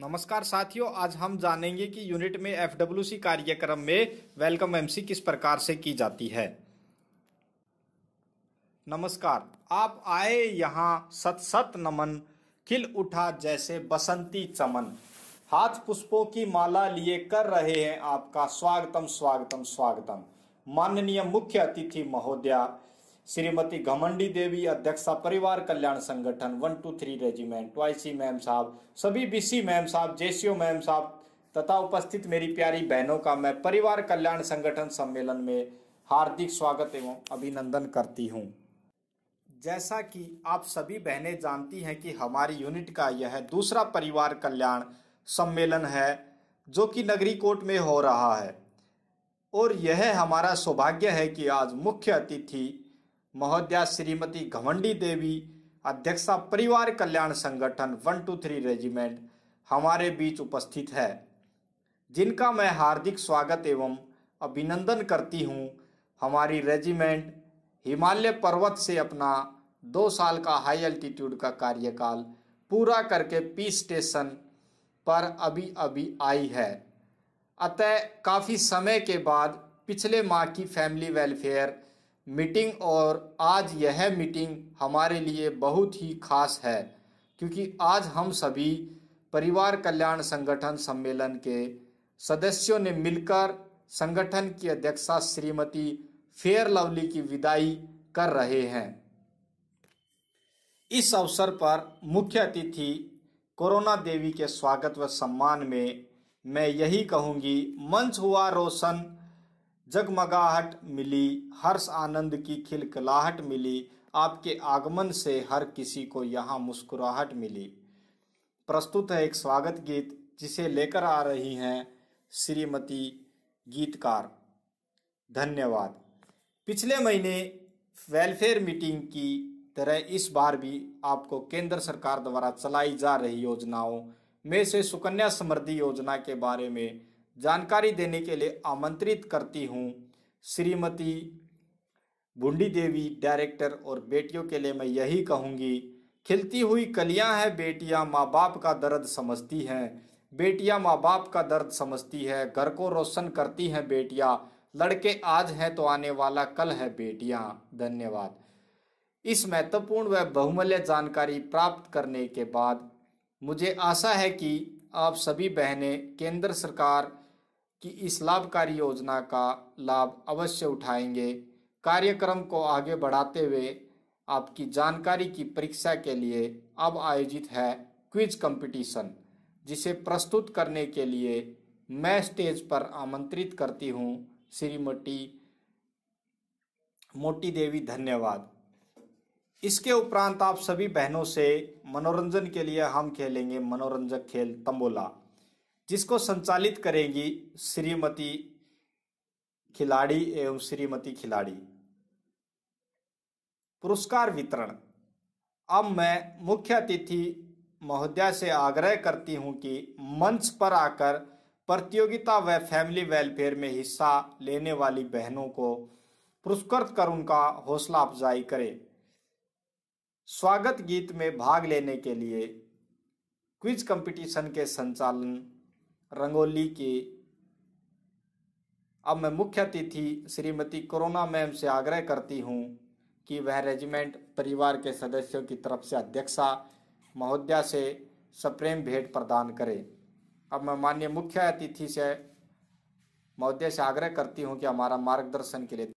नमस्कार साथियों आज हम जानेंगे कि यूनिट में एफ कार्यक्रम में वेलकम एमसी किस प्रकार से की जाती है नमस्कार आप आए यहाँ सत सत नमन खिल उठा जैसे बसंती चमन हाथ पुष्पों की माला लिए कर रहे हैं आपका स्वागतम स्वागतम स्वागतम माननीय मुख्य अतिथि महोदया श्रीमती घमंडी देवी अध्यक्षा परिवार कल्याण संगठन one two three regiment YC ma'am साहब सभी बीसी मैम साहब जेसीओ मैम साहब तथा उपस्थित मेरी प्यारी बहनों का मैं परिवार कल्याण संगठन सम्मेलन में हार्दिक स्वागत एवं अभिनंदन करती हूँ जैसा कि आप सभी बहनें जानती हैं कि हमारी यूनिट का यह दूसरा परिवार कल्याण सम्मेलन है जो कि नगरी कोट में हो रहा है और यह हमारा सौभाग्य है कि आज मुख्य अतिथि महोदया श्रीमती घमंडी देवी अध्यक्षा परिवार कल्याण संगठन वन टू थ्री रेजिमेंट हमारे बीच उपस्थित है जिनका मैं हार्दिक स्वागत एवं अभिनंदन करती हूँ हमारी रेजिमेंट हिमालय पर्वत से अपना दो साल का हाई अल्टीट्यूड का कार्यकाल पूरा करके पी स्टेशन पर अभी अभी आई है अतः काफ़ी समय के बाद पिछले माह की फैमिली वेलफेयर मीटिंग और आज यह मीटिंग हमारे लिए बहुत ही खास है क्योंकि आज हम सभी परिवार कल्याण संगठन सम्मेलन के सदस्यों ने मिलकर संगठन की अध्यक्षा श्रीमती फेयर लवली की विदाई कर रहे हैं इस अवसर पर मुख्य अतिथि कोरोना देवी के स्वागत व सम्मान में मैं यही कहूंगी मंच हुआ रोशन जगमगाहट मिली हर्ष आनंद की खिलखिलाहट मिली आपके आगमन से हर किसी को यहाँ मुस्कुराहट मिली प्रस्तुत है एक स्वागत गीत जिसे लेकर आ रही हैं श्रीमती गीतकार धन्यवाद पिछले महीने वेलफेयर मीटिंग की तरह इस बार भी आपको केंद्र सरकार द्वारा चलाई जा रही योजनाओं में से सुकन्या समृद्धि योजना के बारे में जानकारी देने के लिए आमंत्रित करती हूँ श्रीमती बुंडी देवी डायरेक्टर और बेटियों के लिए मैं यही कहूँगी खिलती हुई कलियाँ हैं बेटियाँ माँ बाप का दर्द समझती हैं बेटियाँ माँ बाप का दर्द समझती है घर को रोशन करती हैं बेटियाँ लड़के आज हैं तो आने वाला कल है बेटियाँ धन्यवाद इस महत्वपूर्ण व बहुमूल्य जानकारी प्राप्त करने के बाद मुझे आशा है कि आप सभी बहनें केंद्र सरकार कि इस लाभकारी योजना का लाभ अवश्य उठाएंगे कार्यक्रम को आगे बढ़ाते हुए आपकी जानकारी की परीक्षा के लिए अब आयोजित है क्विज कंपटीशन जिसे प्रस्तुत करने के लिए मैं स्टेज पर आमंत्रित करती हूँ श्रीमती मोटी देवी धन्यवाद इसके उपरांत आप सभी बहनों से मनोरंजन के लिए हम खेलेंगे मनोरंजक खेल तंबोला जिसको संचालित करेंगी श्रीमती खिलाड़ी एवं श्रीमती खिलाड़ी पुरस्कार वितरण अब मैं मुख्य अतिथि महोदया से आग्रह करती हूं कि मंच पर आकर प्रतियोगिता व फैमिली वेलफेयर में हिस्सा लेने वाली बहनों को पुरस्कृत कर उनका हौसला अफजाई करें स्वागत गीत में भाग लेने के लिए क्विज कंपटीशन के संचालन रंगोली की अब मैं मुख्य अतिथि श्रीमती कोरोना मैम से आग्रह करती हूँ कि वह रेजिमेंट परिवार के सदस्यों की तरफ से अध्यक्षा महोदया से सप्रेम भेंट प्रदान करें अब मैं माननीय मुख्य अतिथि से महोदय से आग्रह करती हूँ कि हमारा मार्गदर्शन के लिए